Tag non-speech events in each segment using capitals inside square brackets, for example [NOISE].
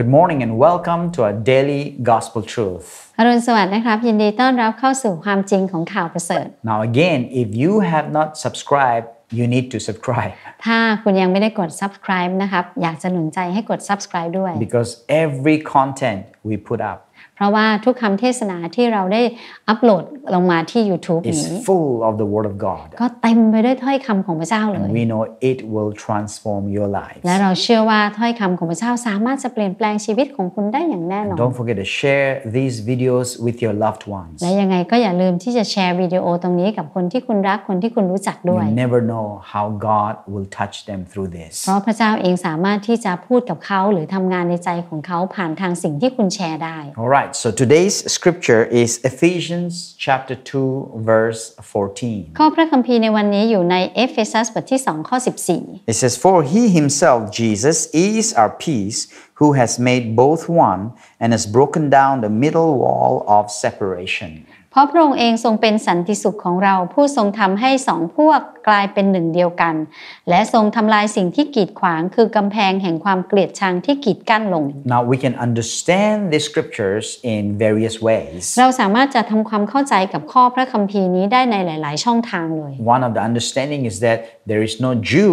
Good morning and welcome to our daily gospel truth. อรุณสวัสดิ์นะครับ Now again, if you have not subscribed, you need to subscribe [LAUGHS] ถ้าคุณยังไม่ได้กด subscribe นะครับ subscribe ด้วย because every content we put up เพราะว่าทุกคำเทศนาที่เราได้อัปโหลดลงมาที่ YouTube นี้ full of the word of God ก็เต็มไปด้วยถ้อยคำของพระเจ้าเลย we know it will transform your life และเราเชื่อว่าถ้อยคำของพระเจ้าสามารถจะเปลี่ยนแปลงชีวิตของคุณได้อย่างแน่นอน don't forget to share these videos with your loved ones และยังไงก็อย่าลืมที่จะแชร์วิดีโอตรงนี้กับคนที่คุณรักคนที่คุณรู้จักด้วย you never know how God will touch them through this เพราะพระเจ้าเองสามารถที่จะพูดกับเขาหรือทำงานในใจของเขาผ่านทางสิ่งที่คุณแชร์ได้ alright right, so today's scripture is Ephesians chapter 2 verse 14. ข้อพระคัมภีร์ในวันนี้อยู่ในเอเฟซัสบทที่2 14 It says, For he himself, Jesus, is our peace, who has made both one and has broken down the middle wall of separation. พราะพระองค์เองทรงเป็นสันติสุขของเรา ผู้ทรงทำให้สองพวกกลายเป็นหนึ่งเดียวกันและทรงทำลายสิ่งที่กีดขวาง คือกำแพงแห่งความเกลียดชังที่กีดกั้นลง Now we can understand the scriptures in various ways เราสามารถจะทำความเข้าใจกับข้อพระคัมภีร์นี้ได้ในหลาย ๆ ช่องทางเลย One of the understanding is that there is no Jew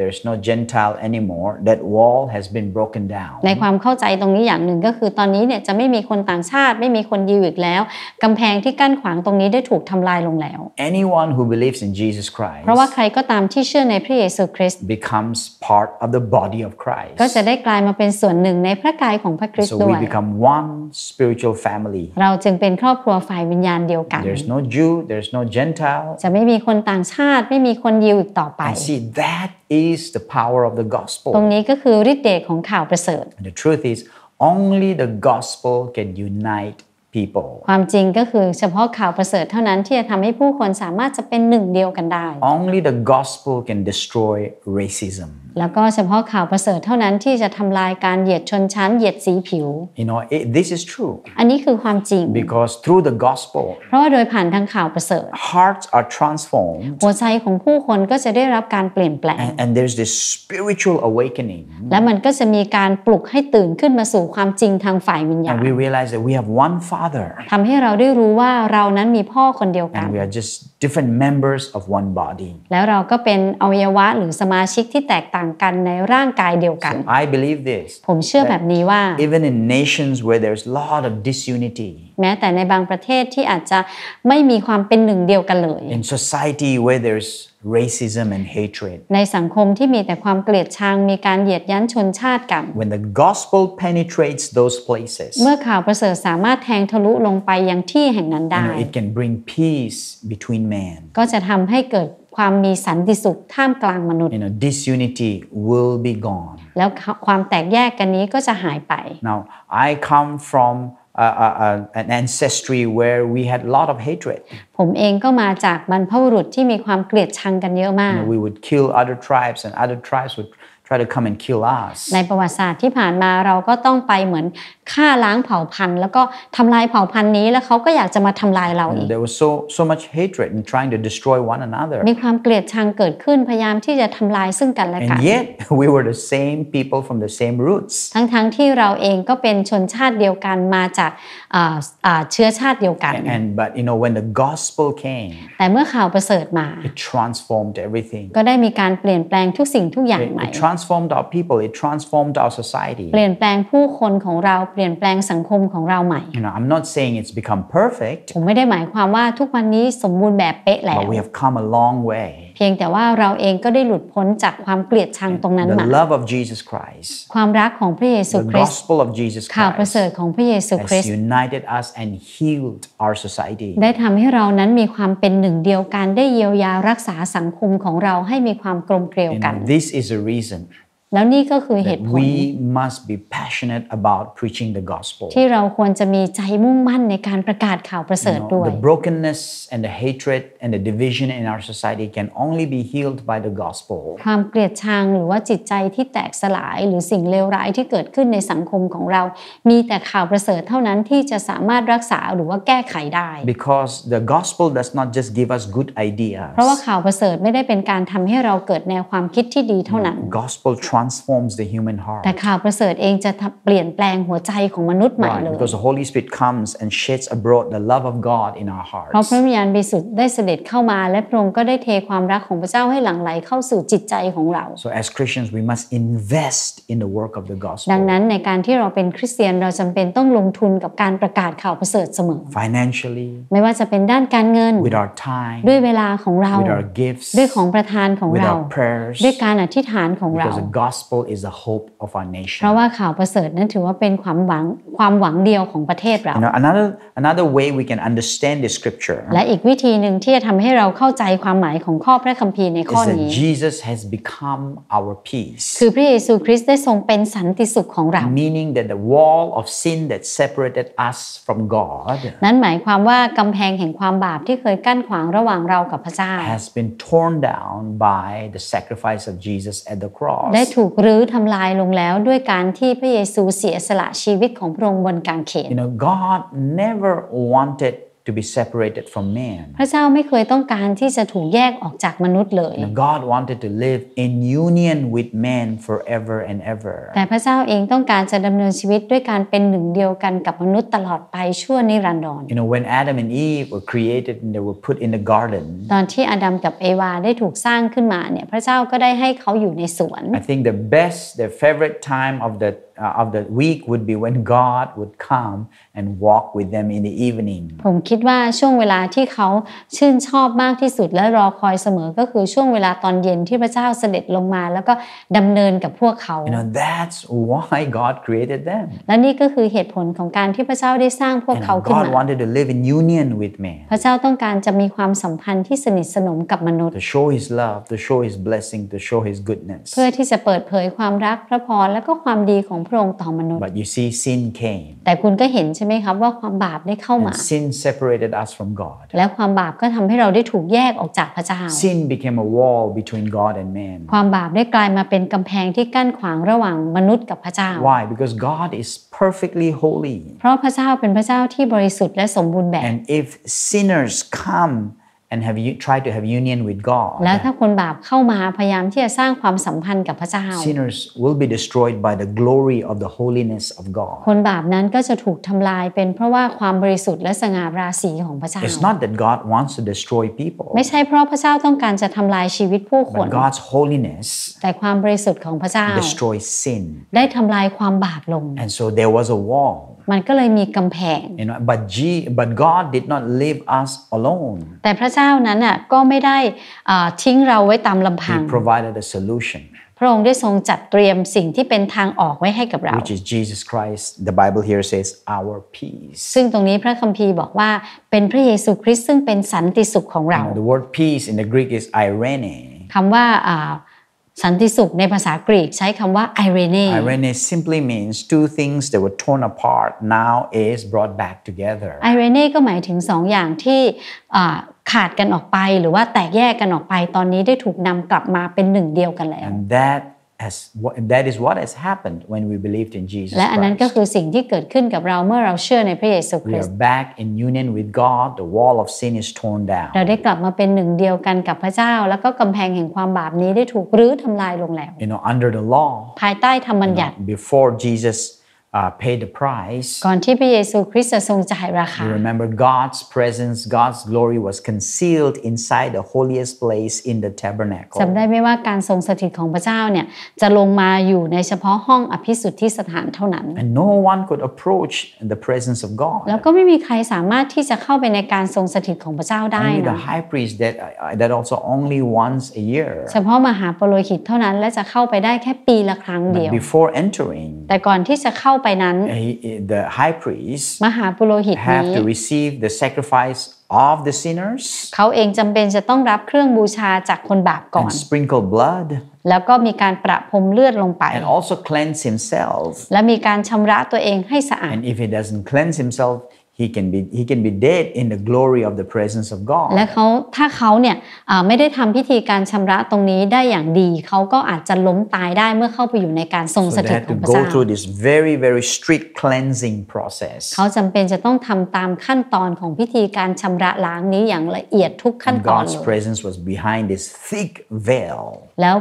there is no Gentile anymore that wall has been broken down ในความเข้าใจตรงนี้อย่างหนึ่งก็คือตอนนี้เนี่ยจะไม่มีคนต่างชาติ ไม่มีคนยิวอีกแล้วกำแพงที่กั้นขวางตรงนี้ได้ถูกทำลายลงแล้ว anyone who believes in Jesus Christ เพราะว่าใครก็ตามที่เชื่อในพระเยซูคริสต์ becomes part of the body of Christ ก็จะได้กลายมาเป็นส่วนหนึ่งในพระกายของพระคริสต์ด้วย so we become one spiritual family เราจึงเป็นครอบครัวฝ่ายวิญญาณเดียวกัน there's no Jew there's no Gentile จะไม่มีคนต่างชาติไม่มีคนยิวอีกต่อไป see that is the power of the gospel and the truth is only the gospel can unite people ความจริงก็คือเฉพาะข่าวประเสริฐเท่านั้นที่จะทำให้ผู้คนสามารถจะเป็นหนึ่ง เดียวกันได้ Only the gospel can destroy racism แล้วก็เฉพาะข่าวประเสริฐเท่านั้นที่จะทำลายการเหยียดชนชั้นเหยียดสีผิว You know it, this is true อันนี้คือความจริง Because through the gospel เพราะว่าโดยผ่านทางข่าวประเสริฐ Hearts are transformed หัวใจของผู้คนก็จะได้รับการเปลี่ยนแปลง and, and there's this spiritual awakening และมันก็จะมีการปลุกให้ตื่นขึ้นมาสู่ความจริงทางฝ่ายวิญญาณ And we realize that we have one father Father ทำให้เราได้รู้ว่าเรานั้นมีพ่อคนเดียวกัน and we are just different members of one body แล้วเราก็เป็นอวัยวะหรือสมาชิกที่แตกต่างกันในร่างกายเดียวกัน so I believe this ผมเชื่อแบบนี้ว่า even in nations where there's lot of disunity แม้แต่ในบางประเทศที่อาจจะไม่มีความเป็นหนึ่งเดียวกันเลย in society where there's racism and hatred ในสังคมที่มีแต่ความเกลียดชังมีการเหยียดยันชนชาติกัน when the gospel penetrates those places เมื่อข่าวประเสริฐสามารถแทงทะลุลงไปยังที่แห่งนั้นได้ it can bring peace between man ก็จะทำให้เกิดความมีสันติสุขท่ามกลางมนุษย์ you know disunity will be gone แล้วความแตกแยกกันนี้ก็จะหายไป now I come from a, a, a, an ancestry where we had lot of hatred ผมเองก็มาจากบรรพบุรุษที่มีความเกลียดชังกันเยอะมาก you know, we would kill other tribes and other tribes would try to come and kill us ในประวัติศาสตร์ที่ผ่านมาเราก็ต้องไปเหมือนฆ่าล้างเผ่าพันธุ์ แล้วก็ทำลายเผ่าพันธุ์นี้แล้วเขาก็อยากจะมาทำลายเราอีก there was so so much hatred in trying to destroy one another มีความเกลียดชังเกิดขึ้น พยายามที่จะทำลายซึ่งกันและกัน and yet we were the same people from the same roots ทั้งๆทที่เราเองก็เป็นชนชาติเดียวกัน มาจากเชื้อชาติเดียวกัน and but you know when the gospel came แต่เมื่อข่าวประเสริฐมา it transformed everything ก็ได้มีการเปลี่ยนแปลงทุกสิ่งทุกอย่างใหม่ transformed our people. It transformed our society. เปลี่ยนแปลงผู้คนของเราเปลี่ยนแปลงสังคมของเราใหม่ You know, I'm not saying it's become perfect. ผมไม่ได้หมายความว่าทุกวันนี้สมบูรณ์แบบเป๊ะแล้ว But we have come a long way. พียงแต่ว่าเราเองก็ได้หลุดพ้นจากความเกลียดชังตรงนั้นมา The love of Jesus Christ ความรักของพระเยซูคริสต์ The gospel of Jesus Christ ข่าวประเสริฐของพระเยซูคริสต์ united us and healed our society ได้ทำให้เรานั้นมีความเป็นหนึ่งเดียวกัน ได้เยียวยารักษาสังคมของเราให้มีความกลมเกลียวกัน This is a reason แล้วนี่ก็คือเหตุผล we must be passionate about preaching the gospel ที่เราควรจะมีใจมุ่งมั่นในการประกาศข่าวประเสริฐด้วย the brokenness and the hatred and the division in our society can only be healed by the gospel ความเกลียดชังหรือว่าจิตใจที่แตกสลายหรือสิ่งเลวร้ายที่เกิดขึ้นในสังคมของเรา มีแต่ข่าวประเสริฐเท่านั้นที่จะสามารถรักษาหรือว่าแก้ไขได้ because the gospel does not just give us good ideas เพราะว่าข่าวประเสริฐไม่ได้เป็นการทำให้เราเกิดแนวความคิดที่ดีเท่านั้น gospel transforms the human heart แต่ข่าวประเสริฐเองจะเปลี่ยนแปลงหัวใจของมนุษย์ใหม่เลย because the Holy Spirit comes and sheds abroad the love of God in our hearts เพราะพระวิญญาณบริสุทธิ์ได้เสด็จเข้ามา และพระองค์ก็ได้เทความรักของพระเจ้าให้หลั่งไหลเข้าสู่จิตใจของเรา so as Christians we must invest in the work of the gospel ดังนั้นในการที่เราเป็นคริสเตียนเราจำเป็นต้องลงทุนกับการประกาศข่าวประเสริฐเสมอ financially ไม่ว่าจะเป็นด้านการเงิน with our time ด้วยเวลาของเรา with our gifts ด้วยของประทานของเรา with our prayers ด้วยการอธิษฐานของเรา gospel is the hope of our nation เพราะว่าข่าวประเสริฐนั้นถือว่าเป็นความหวังความหวังเดียวของประเทศเรา you know, another another way we can understand the scripture และอีกวิธีหนึ่งที่จะทำให้เราเข้าใจความหมายของข้อพระคัมภีร์ในข้อนี้ Jesus has become our peace คือพระเยซูคริสต์ได้ทรงเป็นสันติสุขของเรา meaning that the wall of sin that separated us from God นั้นหมายความว่ากำแพงแห่งความบาปที่เคยกั้นขวางระหว่างเรากับพระเจ้า has been torn down by the sacrifice of Jesus at the cross ได้ถูกรื้อทำลายลงแล้วด้วยการที่พระเยซูเสียสละชีวิตของพระองค์บนกางเขน You know God never wanted to be separated from man พระเจ้าไม่เคยต้องการที่จะถูกแยกออกจากมนุษย์เลย God wanted to live in union with man forever and ever แต่พระเจ้าเองต้องการจะดำเนินชีวิตด้วยการเป็นหนึ่งเดียวกันกับมนุษย์ตลอดไปชั่วนิรันดร You know when Adam and Eve were created and they were put in the garden ตอนที่อดัมกับเอวาได้ถูกสร้างขึ้นมาเนี่ยพระเจ้าก็ได้ให้เขาอยู่ในสวน I think the best the favorite time of the of the week would be when God would come and walk with them in the evening ผมคิดว่าช่วงเวลาที่เขาชื่นชอบมากที่สุดและรอคอยเสมอ ก็คือช่วงเวลาตอนเย็นที่พระเจ้าเสด็จลงมาแล้วก็ดำเนินกับพวกเขา you know that's why God created them และนี่ก็คือเหตุผลของการที่พระเจ้าได้สร้างพวกเขาขึ้นมา God wanted to live in union with man พระเจ้าต้องการจะมีความสัมพันธ์ที่สนิทสนมกับมนุษย์ to show His love to show His blessing to show His goodness เพื่อที่จะเปิดเผยความรักพระพรและก็ความดีของพระองค์ต่อมนุษย์ But you see sin came แต่คุณก็เห็นใช่ไหมครับว่าความบาปได้เข้ามา Sin separated us from God และความบาปก็ทำให้เราได้ถูกแยกออกจากพระเจ้า Sin became a wall between God and man ความบาปได้กลายมาเป็นกำแพงที่กั้นขวางระหว่างมนุษย์กับพระเจ้า Why because God is perfectly holy เพราะพระเจ้าเป็นพระเจ้าที่บริสุทธิ์และสมบูรณ์แบบ And if sinners come and have you try to have union with God แล้วถ้าคนบาปเข้ามาพยายามที่จะสร้างความสัมพันธ์กับพระเจ้า sinners will be destroyed by the glory of the holiness of God คนบาปนั้นก็จะถูกทำลายเป็นเพราะว่าความบริสุทธิ์และสง่าราศีของพระเจ้า It's not that God wants to destroy people ไม่ใช่เพราะพระเจ้าต้องการจะทำลายชีวิตผู้คน but God's holiness แต่ความบริสุทธิ์ของพระเจ้า destroy s sin ได้ทำลายความบาปลง and so there was a wall มันก็เลยมีกำแพง you know but G but God did not leave us alone แต่พระเจ้านั้นอ่ะก็ไม่ได้ทิ้งเราไว้ตามลำพัง He provided a solution พระองค์ได้ทรงจัดเตรียมสิ่งที่เป็นทางออกไว้ให้กับเรา which is Jesus Christ the Bible here says our peace ซึ่งตรงนี้พระคัมภีร์บอกว่าเป็นพระเยซูคริสต์ซึ่งเป็นสันติสุขของเรา the word peace in the Greek is irene คำว่า uh, สันติสุขในภาษากรีกใช้คำว่า irene irene simply means two things that were torn apart now is brought back together irene ก็หมายถึงสองอย่างที่ขาดกันออกไปหรือว่าแตกแยกกันออกไปตอนนี้ได้ถูกนำกลับมาเป็นหนึ่งเดียวกันแล้ว and that as what, that is what has happened when we believed in Jesus และอันนั้นก็คือสิ่งที่เกิดขึ้นกับเราเมื่อเราเชื่อในพระเยซูคริสต์ We are back in union with God the wall of sin is torn down เราได้กลับมาเป็นหนึ่งเดียวกันกับพระเจ้าแล้วก็กำแพงแห่งความบาปนี้ได้ถูกรื้อทำลายลงแล้ว You know under the law ภายใต้ธรรมบัญญัติ before Jesus uh, paid the price. You remember God's presence, God's glory was concealed inside the holiest place in the tabernacle. And no one could approach the presence of God. Only the high priest that uh, that also only once a year. เฉพาะมหาปโรหิตเท่านั้นและจะเข้าไปได้แค่ปีละครั้งเดียว Before entering. แต่ก่อนที่จะเข้าไปนั้น the high priest มหาปุโรหิตนี้ have to receive the sacrifice of the sinners เขาเองจำเป็นจะต้องรับเครื่องบูชาจากคนบาปก่อน sprinkle blood แล้วก็มีการประพรมเลือดลงไป and also cleanse himself และมีการชำระตัวเองให้สะอาด and if he doesn't cleanse himself he can be he can be dead in the glory of the presence of God และเขาถ้าเขาเนี่ยไม่ได้ทำพิธีการชำระตรงนี้ได้อย่างดีเขาก็อาจจะล้มตายได้เมื่อเข้าไปอยู่ในการทรงสถิตของพระเจ้า very very strict cleansing process เขาจำเป็นจะต้องทำตามขั้นตอนของพิธีการชำระล้างนี้อย่างละเอียดทุกขั้นตอนเลย God's presence was behind this thick veil แล้ว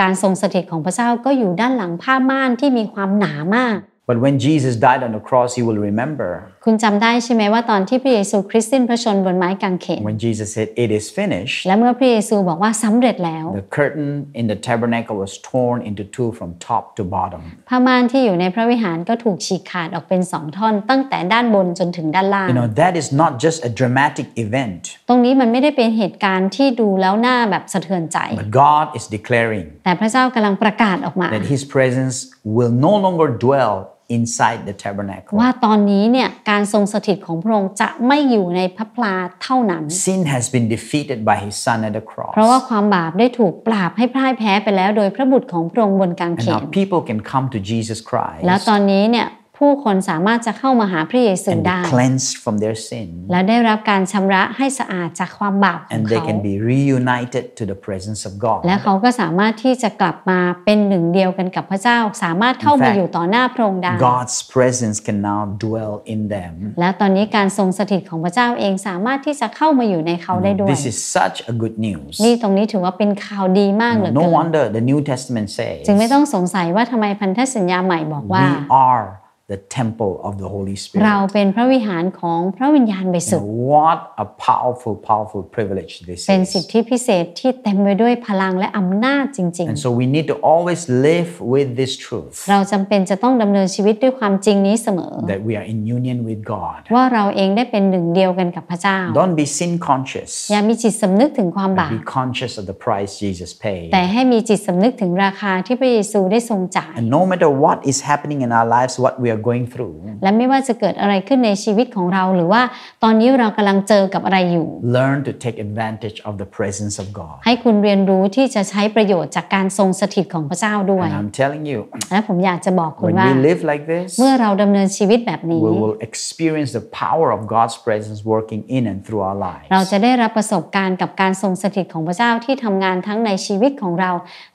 การทรงสถิตของพระเจ้าก็อยู่ด้านหลังผ้าม่านที่มีความหนามาก But when Jesus died on the cross, he will remember. คุณจำได้ใช่ไหมว่าตอนที่พระเยซูคริสต์สิ้นพระชนบนไม้กางเขน When Jesus said it is finished และเมื่อพระเยซูบอกว่าสำเร็จแล้ว The curtain in the tabernacle was torn into two from top to bottom ผ้าม่านที่อยู่ในพระวิหารก็ถูกฉีกขาดออกเป็นสองท่อน ตั้งแต่ด้านบนจนถึงด้านล่าง You know that is not just a dramatic event ตรงนี้มันไม่ได้เป็นเหตุการณ์ที่ดูแล้วหน้าแบบสะเทือนใจ But God is declaring แต่พระเจ้ากำลังประกาศออกมา That His presence will no longer dwell inside the tabernacle ว่าตอนนี้เนี่ยการทรงสถิตของพระองค์จะไม่อยู่ในพระพลาเท่านั้น sin has been defeated by his son at the cross เพราะว่าความบาปได้ถูกปราบให้พ่ายแพ้ไปแล้ว โดยพระบุตรของพระองค์บนกางเขน people can come to Jesus Christ แล้วตอนนี้เนี่ยผู้คนสามารถจะเข้ามาหาพระเยซูได้ cleansed from their sin และได้รับการชำระให้สะอาดจากความบาปของเขา and they can be reunited to the presence of God และเขาก็สามารถที่จะกลับมาเป็นหนึ่งเดียวกันกับพระเจ้าสามารถเข้ามาอยู่ต่อหน้าพระองค์ได้ God's presence can now dwell in them และตอนนี้การทรงสถิตของพระเจ้าเองสามารถที่จะเข้ามาอยู่ในเขาได้ด้วย This is such a good news นี่ตรงนี้ถือว่าเป็นข่าวดีมากเหลือเกิน No wonder the New Testament says จึงไม่ต้องสงสัยว่าทำไมพันธสัญญาใหม่บอกว่า We are the temple of the Holy Spirit เราเป็นพระวิหารของพระวิญญาณบริสุทธิ์ what a powerful powerful privilege this is เป็นสิทธิพิเศษที่เต็มไปด้วยพลังและอำนาจจริงๆ and so we need to always live with this truth เราจำเป็นจะต้องดำเนินชีวิตด้วยความจริงนี้เสมอ that we are in union with God ว่าเราเองได้เป็นหนึ่งเดียวกันกับพระเจ้า don't be sin conscious อย่ามีจิตสำนึกถึงความบาป be conscious of the price Jesus paid แต่ให้มีจิตสำนึกถึงราคาที่พระเยซูได้ทรงจ่าย and no matter what is happening in our lives what we are are going through และไม่ว่าจะเกิดอะไรขึ้นในชีวิตของเรา หรือว่าตอนนี้เรากำลังเจอกับอะไรอยู่ learn to take advantage of the presence of God ให้คุณเรียนรู้ที่จะใช้ประโยชน์จากการทรงสถิตของพระเจ้าด้วย I'm telling you และผมอยากจะบอกคุณว่า we live like this เมื่อเราดำเนินชีวิตแบบนี้ we will experience the power of God's presence working in and through our lives เราจะได้รับประสบการณ์กับการทรงสถิตของพระเจ้าที่ทำงานทั้งในชีวิตของเรา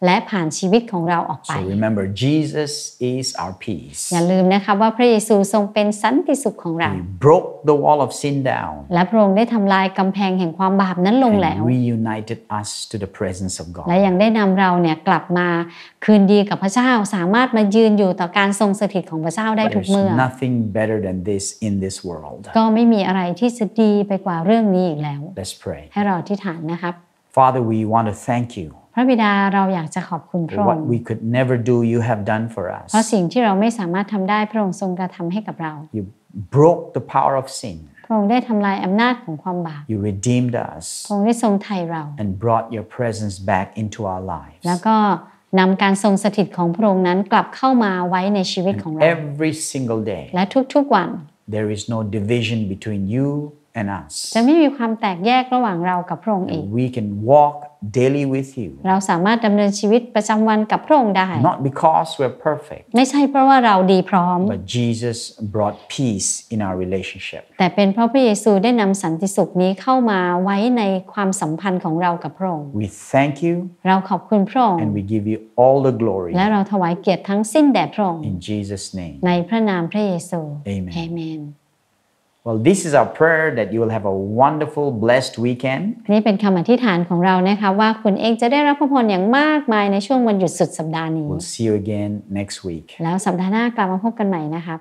และผ่านชีวิตของเราออกไป so remember Jesus is our peace อย่าลืมนะคะคะว่าพระเยซูทรงเป็นสันติสุขของเรา broke the wall of sin down และพระองค์ได้ทำลายกำแพงแห่งความบาปนั้นลงแล้ว reunited us to the presence of God และยังได้นำเราเนี่ยกลับมาคืนดีกับพระเจ้าสามารถมายืนอยู่ต่อการทรงสถิตของพระเจ้าได้ทุกเมื่อ nothing better than this in this world ก็ไม่มีอะไรที่จะดีไปกว่าเรื่องนี้อีกแล้ว let's pray ให้เราอธิษฐานนะครับ Father we want to thank you ระบิดาเราอยากจะขอบคุณพระองค์ What we could never do you have done for us เพราะสิ่งที่เราไม่สามารถทำได้พระองค์ทรงกระทำให้กับเรา You broke the power of sin พระองค์ได้ทำลายอำนาจของความบาป You redeemed us พระองค์ได้ทรงไถ่เรา And brought your presence back into our lives แล้วก็นำการทรงสถิตของพระองค์นั้นกลับเข้ามาไว้ในชีวิตของเรา Every single day และทุก ๆวัน There is no division between you and us จะไม่มีความแตกแยกระหว่างเรากับพระองค์อีก we can walk daily with you เราสามารถดำเนินชีวิตประจำวันกับพระองค์ได้ not because we're perfect ไม่ใช่เพราะว่าเราดีพร้อม but Jesus brought peace in our relationship แต่เป็นเพราะพระเยซูได้นำสันติสุขนี้เข้ามาไว้ในความสัมพันธ์ของเรากับพระองค์ we thank you เราขอบคุณพระองค์ and we give you all the glory และเราถวายเกียรติทั้งสิ้นแด่พระองค์ in Jesus name ในพระนามพระเยซู amen amen Well, this is our prayer that you will have a wonderful, blessed weekend. นี่เป็นคำอธิษฐานของเรานะคะว่าคุณเองจะได้รับพระพรอย่างมากมายในช่วงวันหยุดสุดสัปดาห์นี้ We'll see you again next week. แล้วสัปดาห์หน้ากลับมาพบกันใหม่นะครับ